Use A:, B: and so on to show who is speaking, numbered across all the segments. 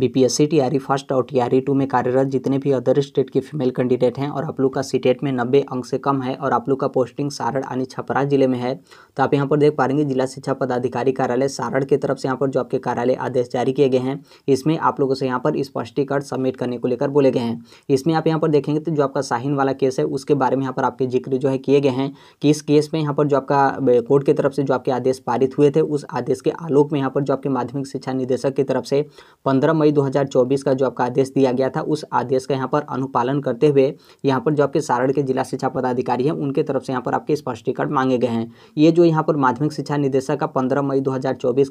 A: B P S C R E first और TRE two e में कार्यरत जितने भी अदर स्टेट के फीमेल कैंडिडेट हैं और आप लोग का सीटेट में नब्बे अंक से कम है और आप लोग का पोस्टिंग सारण यानी छपरा जिले में है तो आप यहाँ पर देख पा रहे जिला शिक्षा पदाधिकारी कार्यालय सारण की तरफ से यहाँ पर जो आपके कार्यालय आदेश जारी किए गए हैं इसमें आप लोगों से यहाँ पर स्पष्टीकरण सबमिट करने को लेकर बोले गए हैं इसमें आप यहाँ पर देखेंगे तो जो आपका साहिन वाला केस है उसके बारे में यहाँ पर आपके जिक्र जो है किए गए हैं कि इस केस में यहाँ पर जो आपका कोर्ट की तरफ से जो आपके आदेश पारित हुए थे उस आदेश के आलोक में यहाँ पर जो आपके माध्यमिक शिक्षा निदेशक की तरफ से पंद्रह मई मई 2024 का जो आपका आदेश दिया गया था उस आदेश का यहाँ पर अनुपालन करते हुए यहाँ पर जो आपके सारण के जिला शिक्षा पदाधिकारी हैं उनके तरफ से यहाँ पर आपके स्पष्टीकरण मांगे गए हैं ये जो यहाँ पर माध्यमिक शिक्षा निदेशक का पंद्रह मई दो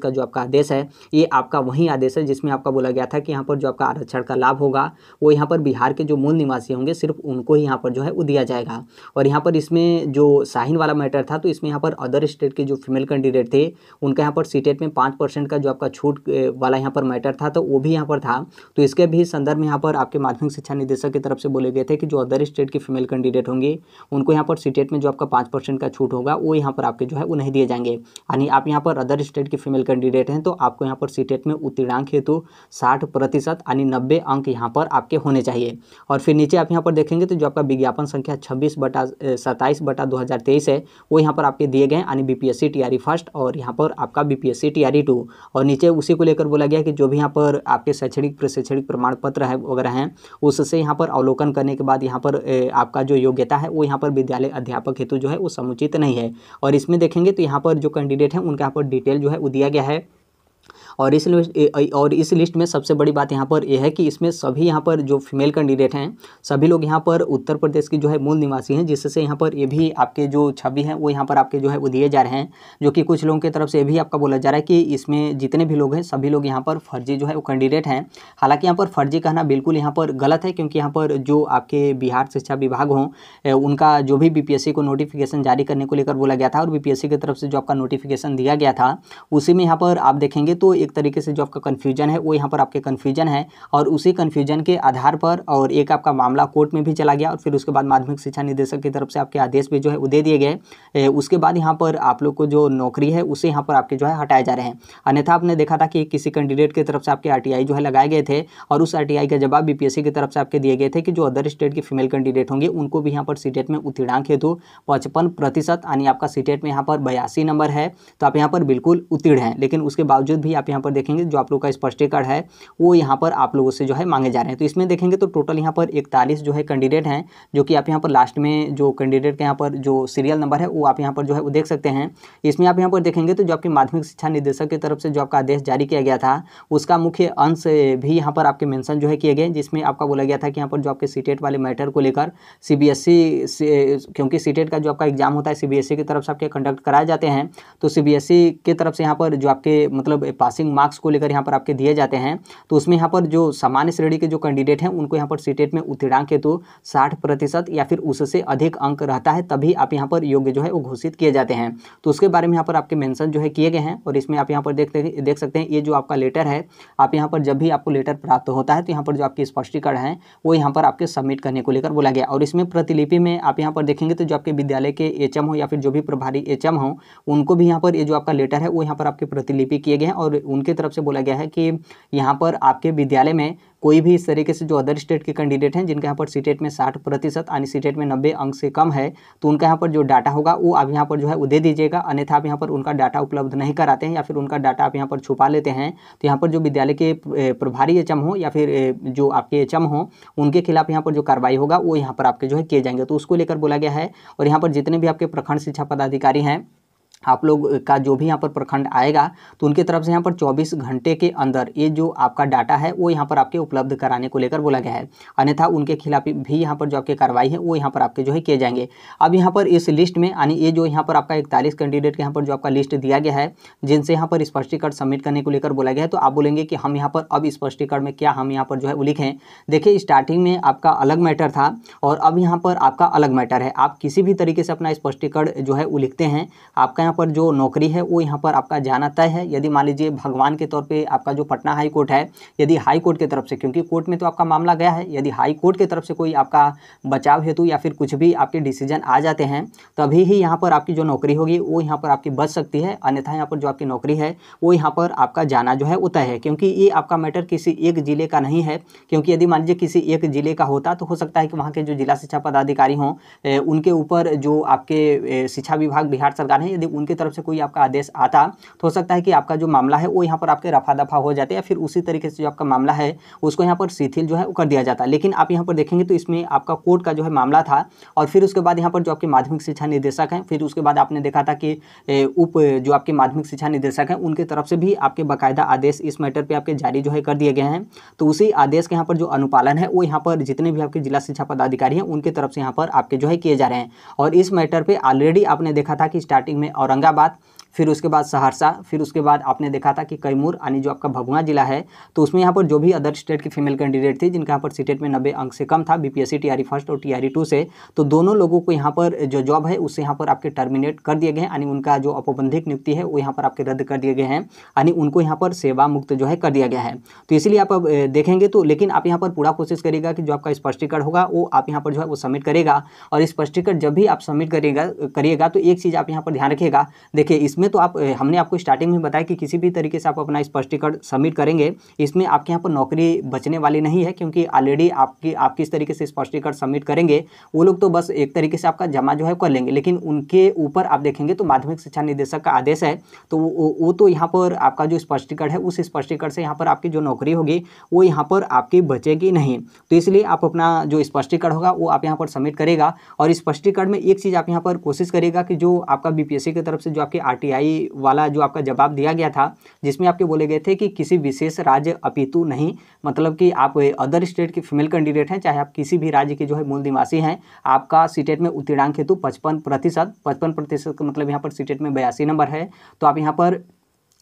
A: का जो आपका आदेश है ये आपका वही आदेश है जिसमें आपका बोला गया था कि यहाँ पर जो आपका आरक्षण का लाभ होगा वो यहाँ पर बिहार के जो मूल निवासी होंगे सिर्फ उनको ही यहाँ पर जो है वो दिया जाएगा और यहाँ पर इसमें जो साहिन वाला मैटर था तो इसमें यहाँ पर अदर स्टेट के जो फीमेल कैंडिडेट थे उनका यहाँ पर सीटेट में पाँच परसेंट का जो आपका छूट वाला यहाँ पर मैटर था तो वो भी यहाँ पर था तो इसके भी संदर्भ में यहाँ पर आपके माध्यमिक शिक्षा निदेशक की तरफ से बोले गए थे कि जो अदर स्टेट की फीमेल कैंडिडेट होंगी उनको यहाँ पर सीटेट में जो आपका पाँच परसेंट का छूट होगा वो यहाँ पर आपके जो है वो नहीं दिए जाएंगे यानी आप यहाँ पर अदर स्टेट की फीमेल कैंडिडेट हैं तो आपको यहाँ पर सीटेट में उत्तीर्णांक हेतु साठ प्रतिशत यानी नब्बे अंक यहाँ पर आपके होने चाहिए और फिर नीचे आप यहाँ पर देखेंगे तो जो आपका विज्ञापन संख्या छब्बीस बटा सत्ताईस बटा दो है वो यहाँ पर आपके दिए गए यानी बी पी फर्स्ट और यहाँ पर आपका बी पी टू और नीचे उसी को लेकर बोला गया कि जो भी यहाँ पर आपके शैक्षणिक प्रशैक्षणिक प्रमाण पत्र है वगैरह हैं उससे यहाँ पर अवलोकन करने के बाद यहाँ पर आपका जो योग्यता है वो यहाँ पर विद्यालय अध्यापक हेतु जो है वो समुचित नहीं है और इसमें देखेंगे तो यहाँ पर जो कैंडिडेट हैं उनका यहाँ पर डिटेल जो है वो दिया गया है और इस और इस लिस्ट में सबसे बड़ी बात यहाँ पर यह है कि इसमें सभी यहाँ पर जो फीमेल कैंडिडेट हैं सभी लोग यहाँ पर उत्तर प्रदेश की जो है मूल निवासी हैं जिससे यहाँ पर ये भी आपके जो छवि हैं वो यहाँ पर आपके जो है वो दिए जा रहे हैं जो कि कुछ लोगों की तरफ से भी आपका बोला जा रहा है कि इसमें जितने भी लोग हैं सभी लोग यहाँ पर फर्जी जो है वो कैंडिडेट हैं हालांकि यहाँ पर फर्जी कहना बिल्कुल यहाँ पर गलत है क्योंकि यहाँ पर जो आपके बिहार शिक्षा विभाग हों उनका जो भी बीपीएससी को नोटिफिकेशन जारी करने को लेकर बोला गया था और बीपीएससी की तरफ से जो आपका नोटिफिकेशन दिया गया था उसी में यहाँ पर आप देखेंगे तो एक एक तरीके से जो आपका कन्फ्यूजन है वो यहाँ पर आपके कन्फ्यूजन है और उसी कन्फ्यूजन के आधार पर और एक आपका मामला कोर्ट में भी चला गया और फिर उसके बाद माध्यमिक शिक्षा निदेशक की तरफ से आपके आदेश भी जो है वो दे दिए गए उसके बाद यहाँ पर आप लोग को जो नौकरी है उसे यहाँ पर आपके जो है हटाए जा रहे हैं अन्यथा आपने देखा था कि किसी कैंडिडेट की तरफ से आपके आर जो है लगाए गए थे और उस आर का जवाब बी की तरफ से आपके दिए गए थे कि जो अदर स्टेट के फीमेल कैंडिडेट होंगे उनको भी यहाँ पर सीटेट में उत्तीर्णांक हेतु पचपन प्रतिशत यानी आपका सीटेट में यहाँ पर बयासी नंबर है तो आप यहाँ पर बिल्कुल उत्तीर्ण हैं लेकिन उसके बावजूद भी आप यहाँ पर देखेंगे जो आप लोग का स्पष्टीकरण है वो यहाँ पर आप लोगों से जो है मांगे जा रहे हैं तो इसमें देखेंगे तो टोटल यहाँ पर इकतालीस जो है कैंडिडेट हैं जो कि आप यहाँ पर लास्ट में जो कैंडिडेट के यहाँ पर जो सीरियल नंबर है वो आप यहाँ पर जो है वो देख सकते हैं इसमें आप यहाँ पर देखेंगे तो जो आपके माध्यमिक शिक्षा निदेशक की तरफ से जो आपका आदेश जारी किया गया था उसका मुख्य अंश भी यहाँ पर आपके मेंशन जो है किए गए जिसमें आपका बोला गया था कि यहाँ पर जो आपके सी वाले मैटर को लेकर सीबीएसई क्योंकि सी का जो आपका एग्जाम होता है सी की तरफ से आपके कंडक्ट कराए जाते हैं तो सी की तरफ से यहाँ पर जो आपके मतलब पास पासिंग मार्क्स को लेकर यहाँ पर आपके दिए जाते हैं तो उसमें यहाँ पर जो सामान्य श्रेणी के जो कैंडिडेट हैं उनको यहाँ पर सीटेट में उत्तीर्णांक हेतु साठ प्रतिशत या फिर उससे अधिक अंक रहता है तभी आप यहाँ पर योग्य जो है वो घोषित किए जाते हैं तो उसके बारे में यहाँ पर आपके मैंसन जो है किए गए हैं और इसमें आप यहाँ पर देखते देख सकते हैं ये जो आपका लेटर है आप यहाँ पर जब भी आपको लेटर प्राप्त होता है तो यहाँ पर जो आपके स्पष्टीकरण है वो यहाँ पर आपके सबमिट करने को लेकर बोला गया और इसमें प्रतिलिपि में आप यहाँ पर देखेंगे तो जो आपके विद्यालय के एच हो या फिर जो भी प्रभारी एच हो उनको भी यहाँ पर ये जो आपका लेटर है वो यहाँ पर आपके प्रतिलिपि किए गए हैं और उनके तरफ से बोला गया है कि यहाँ पर आपके विद्यालय में कोई भी इस तरीके से जो अदर स्टेट के कैंडिडेट हैं जिनके यहाँ पर सीटेट में साठ प्रतिशत यानी सीटेट में नब्बे अंक से कम है तो उनका यहाँ पर जो डाटा होगा वो आप यहाँ पर जो है वो दे दीजिएगा अन्यथा आप यहाँ पर उनका डाटा उपलब्ध नहीं कराते हैं या फिर उनका डाटा आप यहाँ पर छुपा लेते हैं तो यहाँ पर जो विद्यालय के प्रभारी एच हो या फिर जो आपके एच हो उनके खिलाफ यहाँ पर जो कार्रवाई होगा वो यहाँ पर आपके जो है किए जाएंगे तो उसको लेकर बोला गया है और यहाँ पर जितने भी आपके प्रखंड शिक्षा पदाधिकारी हैं आप लोग का जो भी यहाँ पर प्रखंड आएगा तो उनके तरफ से यहाँ पर 24 घंटे के अंदर ये जो आपका डाटा है वो यहाँ पर आपके उपलब्ध कराने को लेकर बोला गया है अन्यथा उनके खिलाफ भी यहाँ पर जो आपकी कार्रवाई है वो यहाँ पर आपके जो है किए जाएंगे अब यहाँ पर इस लिस्ट में यानी ये जो यहाँ पर आपका इकतालीस कैंडिडेट के यहाँ पर जो आपका लिस्ट दिया गया है जिनसे यहाँ पर स्पष्टीकरण सबमिट करने को लेकर बोला गया है तो आप बोलेंगे कि हम यहाँ पर अब स्पष्टीकरण में क्या हम यहाँ पर जो है वो लिखें देखिए स्टार्टिंग में आपका अलग मैटर था और अब यहाँ पर आपका अलग मैटर है आप किसी भी तरीके से अपना स्पष्टीकरण जो है वो लिखते हैं आपका यहाँ पर जो नौकरी है वो यहाँ पर आपका जाना तय है यदि मान लीजिए भगवान के तौर पे आपका जो पटना हाई कोर्ट है यदि हाई कोर्ट की तरफ से क्योंकि कोर्ट में तो आपका मामला गया है यदि हाई कोर्ट की तरफ से कोई आपका बचाव हेतु या फिर कुछ भी आपके डिसीजन आ जाते हैं तभी ही यहाँ पर आपकी जो नौकरी होगी वो यहाँ पर आपकी बच सकती है अन्यथा यहाँ पर जो आपकी नौकरी है वो यहाँ पर आपका जाना जो है वो तय है क्योंकि ये आपका मैटर किसी एक ज़िले का नहीं है क्योंकि यदि मान लीजिए किसी एक ज़िले का होता तो हो सकता है कि वहाँ के जो जिला शिक्षा पदाधिकारी हों उनके ऊपर जो आपके शिक्षा विभाग बिहार सरकार है यदि उनकी तरफ से कोई आपका आदेश आता तो हो सकता है कि आपका जो मामला है वो यहाँ पर आपके रफा दफा हो जाते या फिर उसी तरीके से जो आपका मामला है उसको यहाँ पर शिथिल जो है कर दिया जाता लेकिन आप यहाँ पर देखेंगे तो इसमें आपका कोर्ट का जो है मामला था और फिर उसके बाद यहाँ पर जो आपके माध्यमिक शिक्षा निदेशक हैं फिर उसके बाद आपने देखा था कि उप जो आपके माध्यमिक शिक्षा निदेशक हैं उनके तरफ से भी आपके बाकायदा आदेश इस मैटर पर आपके जारी जो है कर दिए गए हैं तो उसी आदेश के यहाँ पर जो अनुपालन है वो यहाँ पर जितने भी आपके जिला शिक्षा पदाधिकारी हैं उनके तरफ से यहाँ पर आपके जो है किए जा रहे हैं और इस मैटर पर ऑलरेडी आपने देखा था कि स्टार्टिंग में और औरंगाबाद फिर उसके बाद सहरसा फिर उसके बाद आपने देखा था कि कैमूर यानी जो आपका भगुआ जिला है तो उसमें यहाँ पर जो भी अदर स्टेट की फीमेल कैंडिडेट थी जिनका यहाँ पर सीटेट में नब्बे अंक से कम था बीपीएससी टीआरई फर्स्ट और टीआरई टू e से तो दोनों लोगों को यहाँ पर जो जॉब है उसे यहाँ पर आपके टर्मिनेट कर दिए गए हैं यानी उनका जो अपबंधिक नियुक्ति है वो यहाँ पर आपके रद्द कर दिए गए हैं यानी उनको यहाँ पर सेवा मुक्त जो है कर दिया गया है तो इसलिए आप देखेंगे तो लेकिन आप यहाँ पर पूरा कोशिश करेगा कि जो आपका स्पष्टीकरण होगा वो आप यहाँ पर जो है वो सबमिट करेगा और स्पष्टीकरण जब भी आप सबमिट करेगा करिएगा तो एक चीज़ आप यहाँ पर ध्यान रखिएगा का देखिए इसमें तो आप हमने आपको स्टार्टिंग में बताया कि किसी भी तरीके से आप अपना स्पष्टीकरण सबमिट करेंगे इसमें आपके यहाँ पर नौकरी बचने वाली नहीं है क्योंकि ऑलरेडी आपकी आप किस तरीके से स्पष्टीकरण सबमिट करेंगे वो लोग तो बस एक तरीके से आपका जमा जो है कर लेंगे लेकिन उनके ऊपर आप देखेंगे तो माध्यमिक शिक्षा निदेशक का आदेश है तो वो, वो तो यहाँ पर आपका जो स्पष्टीकरण है उस स्पष्टीकरण से यहाँ पर आपकी जो नौकरी होगी वो यहाँ पर आपकी बचेगी नहीं तो इसलिए आप अपना जो स्पष्टीकरण होगा वो आप यहाँ पर सबमिट करेगा और स्पष्टीकरण में एक चीज़ आप यहाँ पर कोशिश करेगा कि जो आपका बीपीएससी की तरफ से जो आपके आरटीआई वाला जो आपका जवाब दिया गया था जिसमें आपके बोले गए थे कि किसी विशेष राज्य अपितु नहीं मतलब कि आप अदर स्टेट के फीमेल कैंडिडेट हैं चाहे आप किसी भी राज्य के जो है मूल निवासी हैं आपका सीटेट में उत्तीर्णांक हेतु पचपन प्रतिशत पचपन प्रतिशत का मतलब यहाँ पर सीटेट में बयासी नंबर है तो आप यहाँ पर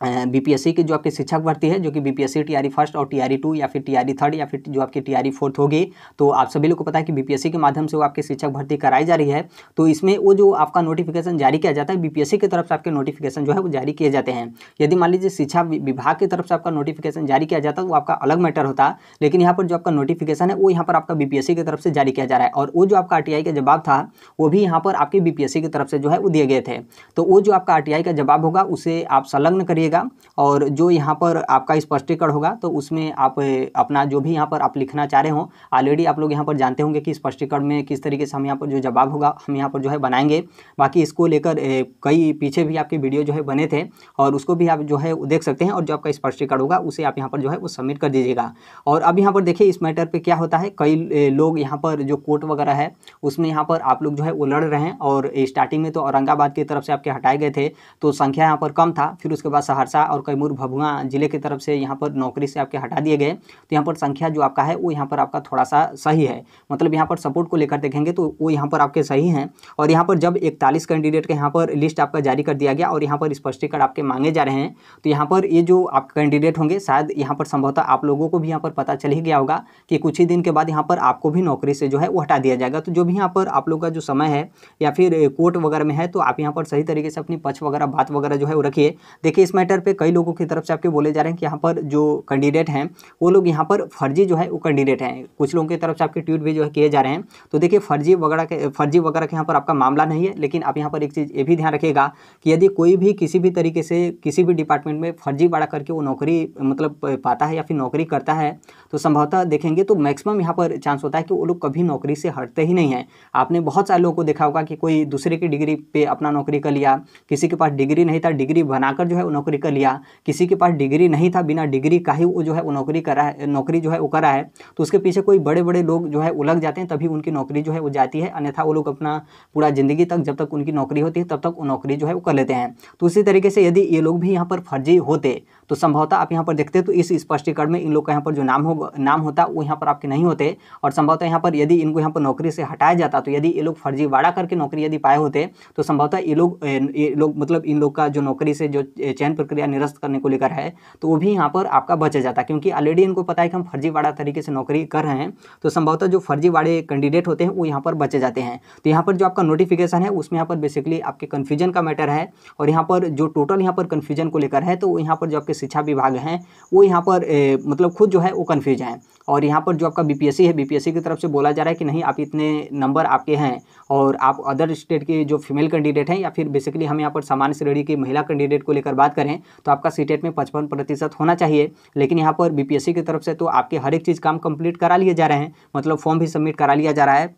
A: बीपीएससी की जो आपकी शिक्षक भर्ती है जो कि बीपीएससी टीआरई फर्स्ट और टीआरई टू e या फिर टीआरई थर्ड e या फिर जो आपकी टीआरई फोर्थ e होगी तो आप सभी लोग को पता है कि बीपीएससी के माध्यम से वो आपकी शिक्षक भर्ती कराई जा रही है तो इसमें वो जो आपका नोटिफिकेशन जारी किया जाता है बीपीएससी की तरफ से आपके नोटिफिकेशन जो है वो जारी किए जाते हैं यदि मान लीजिए शिक्षा विभाग की तरफ से आपका नोटिफिकेशन जारी किया जाता तो आपका अलग मैटर होता लेकिन यहाँ पर जो आपका नोटिफिकेशन है वो यहाँ पर आपका बीपीएससी की तरफ से जारी किया जा रहा है और वो जो आपका आर का जवाब था वो भी यहाँ पर आपकी बीपीएससी की तरफ से जो है वो दिए गए थे तो वो जो आपका आर का जवाब होगा उसे आप संलग्न करिए कीजिएगा और जो यहाँ पर आपका स्पष्टीकरण होगा तो उसमें आप अपना जो भी यहाँ पर आप लिखना चाह रहे हो ऑलरेडी आप लोग यहाँ पर जानते होंगे कि स्पष्टीकरण में किस तरीके से हम यहाँ पर जो जवाब होगा हम यहाँ पर जो है बनाएंगे बाकी इसको लेकर कई पीछे भी आपके वीडियो जो है बने थे और उसको भी आप जो है देख सकते हैं और जो आपका स्पष्टीकरण होगा उसे आप यहाँ पर जो है वो सबमिट कर दीजिएगा और अब यहाँ पर देखिए इस मैटर पर क्या होता है कई लोग यहाँ पर जो कोर्ट वगैरह है उसमें यहाँ पर आप लोग जो है वो लड़ रहे हैं और स्टार्टिंग में तो औरंगाबाद की तरफ से आपके हटाए गए थे तो संख्या यहाँ पर कम था फिर उसके बाद सहरसा और कैमूर भभुआ जिले की तरफ से यहाँ पर नौकरी से आपके हटा दिए गए तो यहाँ पर संख्या जो आपका है वो यहाँ पर आपका थोड़ा सा सही है मतलब यहाँ पर सपोर्ट को लेकर देखेंगे तो वो यहाँ पर आपके सही हैं और यहाँ पर जब इकतालीस कैंडिडेट के यहाँ पर लिस्ट आपका जारी कर दिया गया और यहाँ पर स्पष्टीकरण आपके मांगे जा रहे हैं तो यहाँ पर ये जो आप कैंडिडेट होंगे शायद यहाँ पर संभवतः आप लोगों को भी यहाँ पर पता चल ही गया होगा कि कुछ ही दिन के बाद यहाँ पर आपको भी नौकरी से जो है वो हटा दिया जाएगा तो जो भी यहाँ पर आप लोग का जो समय है या फिर कोर्ट वगैरह में है तो आप यहाँ पर सही तरीके से अपनी पक्ष वगैरह बात वगैरह जो है वो रखिए देखिए इसमें मैटर पे कई लोगों की तरफ से आपके बोले जा रहे हैं कि यहाँ पर जो कैंडिडेट हैं वो लोग यहाँ पर फर्जी जो है वो कैंडिडेट हैं कुछ लोगों की तरफ से आपके ट्वीट भी जो है किए जा रहे हैं तो देखिए फर्जी वगैरह के फर्जी वगैरह के यहाँ पर आपका मामला नहीं है लेकिन आप यहाँ पर एक चीज़ ये भी ध्यान रखिएगा कि यदि कोई भी किसी भी तरीके से किसी भी डिपार्टमेंट में फर्जी वाड़ा करके वो नौकरी मतलब पाता है या फिर नौकरी करता है तो संभवतः देखेंगे तो मैक्सिमम यहाँ पर चांस होता है कि वो लोग कभी नौकरी से हटते ही नहीं हैं आपने बहुत सारे लोगों को देखा होगा कि कोई दूसरे की डिग्री पे अपना नौकरी कर लिया किसी के पास डिग्री नहीं था डिग्री बनाकर जो है वो नौकरी नौकरी कर लिया किसी के पास डिग्री नहीं था बिना डिग्री का ही वो जो है वो नौकरी करा है नौकरी जो है वो करा है तो उसके पीछे कोई बड़े बड़े लोग जो है उलग जाते हैं तभी उनकी नौकरी जो है वो जाती है अन्यथा वो लोग अपना पूरा ज़िंदगी तक जब तक उनकी नौकरी होती है तब तक वो नौकरी जो है वो कर लेते हैं तो उसी तरीके से यदि ये लोग भी यहाँ पर फर्जी होते तो संभवतः आप यहाँ पर देखते तो इस स्पष्टीकरण में इन लोग का यहाँ पर जो नाम हो नाम होता वो यहाँ पर आपके नहीं होते और संभवतः यहाँ पर यदि इनको यहाँ पर नौकरी से हटाया जाता तो यदि ये लोग फर्जीवाड़ा करके नौकरी यदि पाए होते तो संभवतः ये लोग ये लोग मतलब इन लोग का जो नौकरी से जो चयन प्रक्रिया निरस्त करने को लेकर है तो वो भी यहाँ पर आपका बचा जाता है क्योंकि ऑलरेडी इनको पता है कि हम फर्जीवाड़ा तरीके से नौकरी कर रहे हैं तो संभवतः जो फर्जीवाड़े कैंडिडेट होते हैं वो यहाँ पर बचे जाते हैं तो यहाँ पर जो आपका नोटिफिकेशन है उसमें यहाँ पर बेसिकली आपके कन्फ्यूजन का मैटर है और यहाँ पर जो टोटल यहाँ पर कन्फ्यूजन को लेकर है तो यहाँ पर जो आपके शिक्षा विभाग हैं वो यहाँ पर मतलब खुद जो है वो कन्फ्यूज हैं और यहाँ पर जो आपका बीपीएससी है बीपीएससी की तरफ से बोला जा रहा है कि नहीं आप इतने नंबर आपके हैं और आप अदर स्टेट के जो फीमेल कैंडिडेट हैं या फिर बेसिकली हम यहाँ पर सामान्य श्रेणी की महिला कैंडिडेट को लेकर बात करें करें तो आपका सी में पचपन प्रतिशत होना चाहिए लेकिन यहाँ पर बीपीएससी की तरफ से तो आपके हर एक चीज़ काम कंप्लीट करा लिए जा रहे हैं मतलब फॉर्म भी सबमिट करा लिया जा रहा है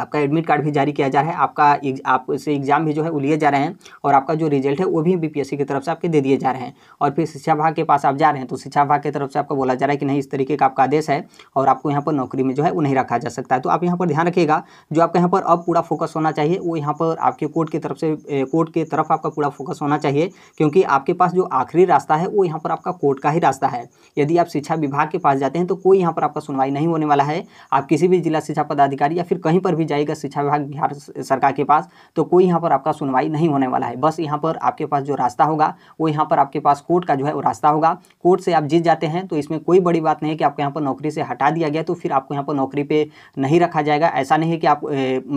A: आपका एडमिट कार्ड भी जारी किया जा रहा है आपका आप से एग्ज़ाम भी जो है वो लिए जा रहे हैं और आपका जो रिजल्ट है वो भी बीपीएससी की तरफ से आपके दे दिए जा रहे हैं और फिर शिक्षा विभाग के पास आप जा रहे हैं तो शिक्षा विभाग की तरफ से आपको बोला जा रहा है कि नहीं इस तरीके का आपका आदेश है और आपको यहाँ पर नौकरी में जो है वो नहीं रखा जा सकता है तो आप यहाँ पर ध्यान रखिएगा जो आपका यहाँ पर अब पूरा फोकस होना चाहिए वो यहाँ पर आपके कोर्ट की तरफ से कोर्ट की तरफ आपका पूरा फोकस होना चाहिए क्योंकि आपके पास जो आखिरी रास्ता है वो यहाँ पर आपका कोर्ट का ही रास्ता है यदि आप शिक्षा विभाग के पास जाते हैं तो कोई यहाँ पर आपका सुनवाई नहीं होने वाला है आप किसी भी जिला शिक्षा पदाधिकारी या फिर कहीं पर भी भी जाएगा शिक्षा विभाग बिहार सरकार के पास तो कोई यहाँ पर आपका सुनवाई नहीं होने वाला है बस यहाँ पर आपके पास जो रास्ता होगा वो यहाँ पर आपके पास कोर्ट का जो है वो रास्ता होगा कोर्ट से आप जीत जाते हैं तो इसमें कोई बड़ी बात नहीं है कि आपको यहाँ पर नौकरी से हटा दिया गया तो फिर आपको यहाँ पर नौकरी पर नहीं रखा जाएगा ऐसा नहीं है कि आप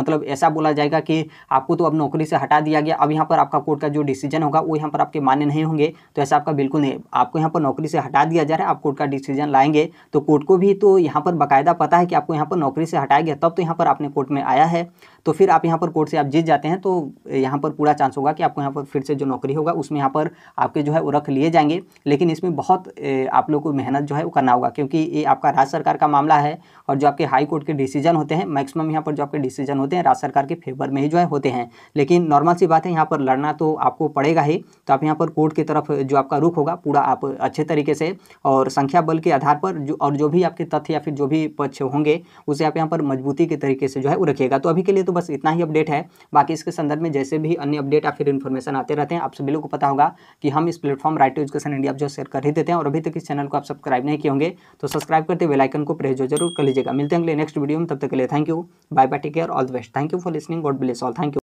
A: मतलब ऐसा बोला जाएगा कि आपको तो अब नौकरी से हटा दिया गया अब यहाँ पर आपका कोर्ट का जो डिसीजन होगा वो यहाँ पर आपके मान्य नहीं होंगे तो ऐसा आपका बिल्कुल नहीं आपको यहाँ पर नौकरी से हटा दिया जा रहा है आप कोर्ट का डिसीजन लाएंगे तो कोर्ट को भी तो यहाँ पर बाकायदा पता है कि आपको यहाँ पर नौकरी से हटाया गया तब तो यहाँ पर आपने कोर्ट में में आया है तो फिर आप यहाँ पर कोर्ट से आप जीत जाते हैं तो यहाँ पर पूरा चांस होगा कि आपको यहाँ पर फिर से जो नौकरी होगा उसमें यहाँ पर आपके जो है वो रख लिए जाएंगे लेकिन इसमें बहुत आप लोग को मेहनत जो है वो करना होगा क्योंकि ये आपका राज्य सरकार का मामला है और जो आपके हाई कोर्ट के डिसीजन होते हैं मैक्सिमम यहाँ पर जो आपके डिसीजन होते हैं राज्य सरकार के फेवर में ही जो है होते हैं लेकिन नॉर्मल सी बात है यहाँ पर लड़ना तो आपको पड़ेगा ही तो आप यहाँ पर कोर्ट की तरफ जो आपका रुख होगा पूरा आप अच्छे तरीके से और संख्या बल के आधार पर जो और जो भी आपके तथ्य या फिर जो भी पक्ष होंगे उसे आप यहाँ पर मजबूती के तरीके से जो है वो रखिएगा तो अभी के लिए तो बस इतना ही अपडेट है बाकी इसके संदर्भ में जैसे भी अन्य अपडेट या फिर इन्फॉर्मेशन आते रहते हैं आप सभी लोग को पता होगा कि हम इस platform right to education India जो शेयर कर ही देते हैं और अभी तक इस चैनल को आप सब्सक्राइब नहीं किए होंगे तो सब्सक्राइब करते बेलाइकन को प्रेस जो जरूर कर लीजिएगा मिलते हैं अगले नेक्स्ट वीडियो में तब तक के लिए thank you bye bye take care all the best thank you for listening God bless all thank you